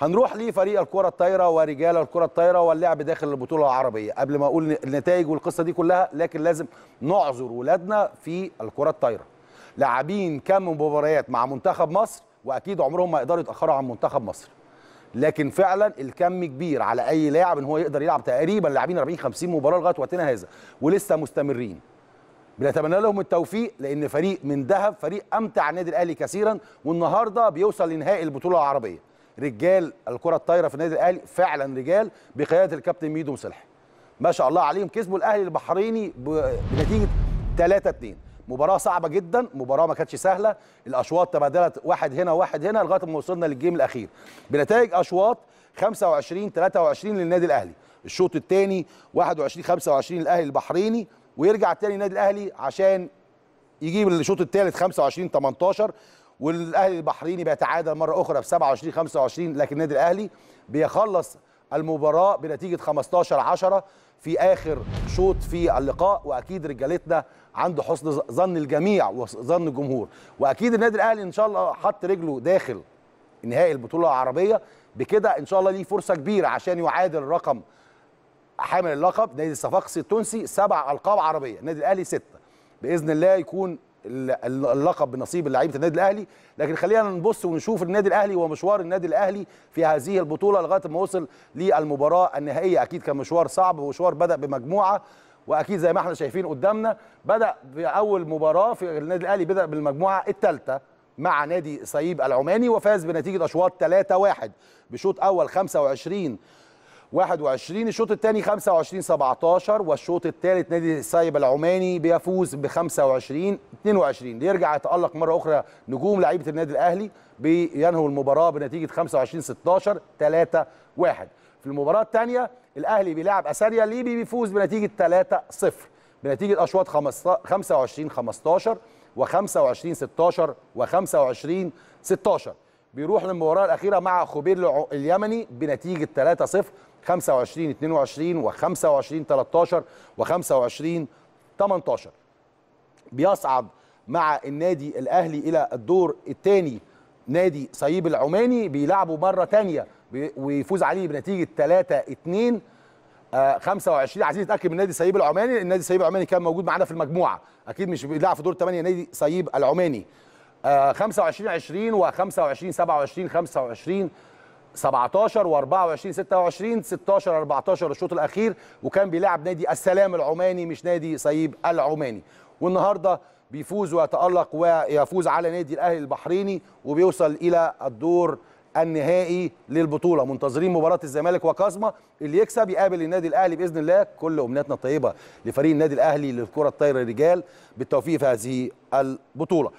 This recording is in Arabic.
هنروح لفريق الكره الطايره ورجال الكره الطايره واللعب داخل البطوله العربيه قبل ما اقول النتائج والقصه دي كلها لكن لازم نعذر ولادنا في الكره الطايره لاعبين كم مباريات مع منتخب مصر واكيد عمرهم ما يقدروا يتاخروا عن منتخب مصر لكن فعلا الكم كبير على اي لاعب ان هو يقدر يلعب تقريبا لاعبين 40 50 مباراه لغايه وقتنا هذا ولسه مستمرين بنتمنى لهم التوفيق لان فريق من ذهب فريق امتع النادي الاهلي كثيرا والنهارده بيوصل لنهائي البطوله العربيه رجال الكره الطايره في النادي الاهلي فعلا رجال بقياده الكابتن ميدو مصلح ما شاء الله عليهم كسبوا الاهلي البحريني بنتيجه 3 2 مباراه صعبه جدا مباراه ما كانتش سهله الاشواط تبادلت واحد هنا وواحد هنا لغايه ما وصلنا للجيم الاخير بنتائج اشواط 25 23 للنادي الاهلي الشوط الثاني 21 25 الاهلي البحريني ويرجع تاني النادي الاهلي عشان يجيب الشوط الثالث 25 18 والاهلي البحريني بيتعادل مره اخرى ب 27 25 لكن النادي الاهلي بيخلص المباراه بنتيجه 15 10 في اخر شوط في اللقاء واكيد رجالتنا عند حسن ظن الجميع وظن الجمهور واكيد النادي الاهلي ان شاء الله حط رجله داخل نهائي البطوله العربيه بكده ان شاء الله ليه فرصه كبيره عشان يعادل رقم حامل اللقب نادي الصفاقسي التونسي سبع القاب عربيه النادي الاهلي سته باذن الله يكون اللقب بنصيب لعيبه النادي الاهلي لكن خلينا نبص ونشوف النادي الاهلي ومشوار النادي الاهلي في هذه البطوله لغايه ما وصل للمباراه النهائيه اكيد كان مشوار صعب ومشوار بدا بمجموعه واكيد زي ما احنا شايفين قدامنا بدا باول مباراه في النادي الاهلي بدا بالمجموعه الثالثه مع نادي صعيب العماني وفاز بنتيجه اشواط 3-1 بشوط اول 25 21 الشوط الثاني 25 17 والشوط الثالث نادي السايب العماني بيفوز ب 25 22 ليرجع يتالق مره اخرى نجوم لعيبه النادي الاهلي بينهوا المباراه بنتيجه 25 16 3 1 في المباراه الثانيه الاهلي بيلعب اساريا الليبي بيفوز بنتيجه 3 0 بنتيجه اشواط 25 15 و25 16 و25 16 بيروح للمباراه الاخيره مع خبير اليمني بنتيجه 3-0 25 22 و25 13 و25 18 بيصعد مع النادي الاهلي الى الدور الثاني نادي صيب العماني بيلعبوا مره ثانيه ويفوز عليه بنتيجه 3 2 25 عايزين نتاكد من نادي صيب العماني النادي صيب العماني كان موجود معانا في المجموعه اكيد مش بيلعب في دور 8 نادي صيب العماني 25 20 و25 27 25 17 و24 26 16 14 الشوط الاخير وكان بيلعب نادي السلام العماني مش نادي صيب العماني والنهارده بيفوز ويتالق ويفوز على نادي الاهلي البحريني وبيوصل الى الدور النهائي للبطوله منتظرين مباراه الزمالك وكازما اللي يكسب يقابل النادي الاهلي باذن الله كل امنياتنا الطيبه لفريق النادي الاهلي للكره الطايره الرجال بالتوفيق في هذه البطوله